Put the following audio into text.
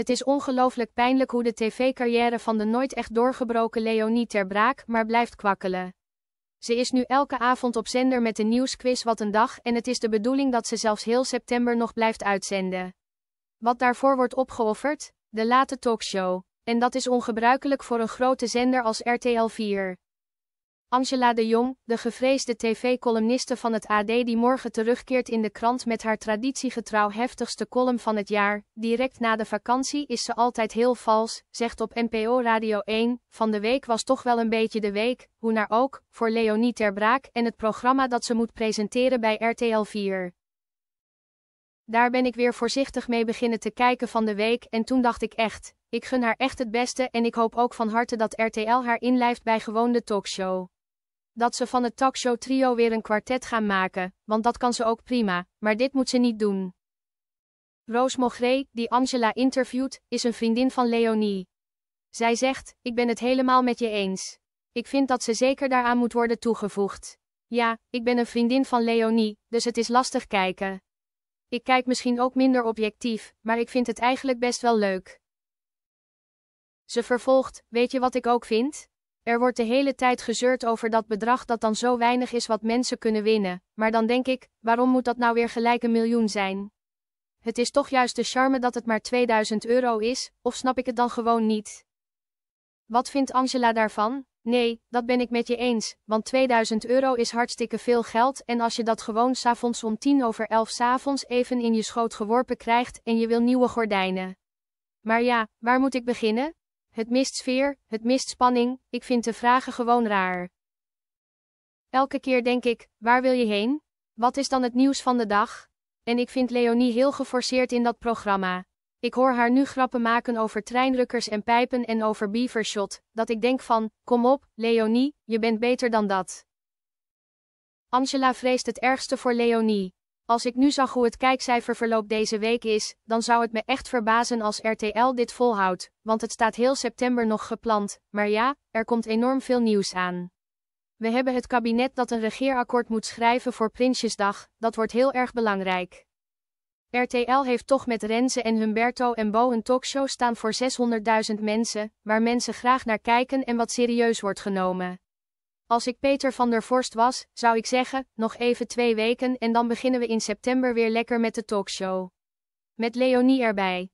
Het is ongelooflijk pijnlijk hoe de tv-carrière van de nooit echt doorgebroken Leonie ter braak maar blijft kwakkelen. Ze is nu elke avond op zender met een nieuwsquiz wat een dag en het is de bedoeling dat ze zelfs heel september nog blijft uitzenden. Wat daarvoor wordt opgeofferd? De late talkshow. En dat is ongebruikelijk voor een grote zender als RTL 4. Angela de Jong, de gevreesde tv-columniste van het AD die morgen terugkeert in de krant met haar traditiegetrouw heftigste column van het jaar, direct na de vakantie is ze altijd heel vals, zegt op NPO Radio 1, van de week was toch wel een beetje de week, hoe naar ook, voor Leonie Terbraak en het programma dat ze moet presenteren bij RTL 4. Daar ben ik weer voorzichtig mee beginnen te kijken van de week en toen dacht ik echt, ik gun haar echt het beste en ik hoop ook van harte dat RTL haar inlijft bij gewoon de talkshow dat ze van het talkshow trio weer een kwartet gaan maken, want dat kan ze ook prima, maar dit moet ze niet doen. Roos Mogré, die Angela interviewt, is een vriendin van Leonie. Zij zegt, ik ben het helemaal met je eens. Ik vind dat ze zeker daaraan moet worden toegevoegd. Ja, ik ben een vriendin van Leonie, dus het is lastig kijken. Ik kijk misschien ook minder objectief, maar ik vind het eigenlijk best wel leuk. Ze vervolgt, weet je wat ik ook vind? Er wordt de hele tijd gezeurd over dat bedrag dat dan zo weinig is wat mensen kunnen winnen, maar dan denk ik, waarom moet dat nou weer gelijk een miljoen zijn? Het is toch juist de charme dat het maar 2000 euro is, of snap ik het dan gewoon niet? Wat vindt Angela daarvan? Nee, dat ben ik met je eens, want 2000 euro is hartstikke veel geld en als je dat gewoon s'avonds om 10 over 11 s'avonds even in je schoot geworpen krijgt en je wil nieuwe gordijnen. Maar ja, waar moet ik beginnen? Het mist sfeer, het mist spanning, ik vind de vragen gewoon raar. Elke keer denk ik, waar wil je heen? Wat is dan het nieuws van de dag? En ik vind Leonie heel geforceerd in dat programma. Ik hoor haar nu grappen maken over treinrukkers en pijpen en over beavershot, dat ik denk van, kom op, Leonie, je bent beter dan dat. Angela vreest het ergste voor Leonie. Als ik nu zag hoe het kijkcijferverloop deze week is, dan zou het me echt verbazen als RTL dit volhoudt, want het staat heel september nog gepland, maar ja, er komt enorm veel nieuws aan. We hebben het kabinet dat een regeerakkoord moet schrijven voor Prinsjesdag, dat wordt heel erg belangrijk. RTL heeft toch met Renze en Humberto en Bo een talkshow staan voor 600.000 mensen, waar mensen graag naar kijken en wat serieus wordt genomen. Als ik Peter van der Vorst was, zou ik zeggen, nog even twee weken en dan beginnen we in september weer lekker met de talkshow. Met Leonie erbij.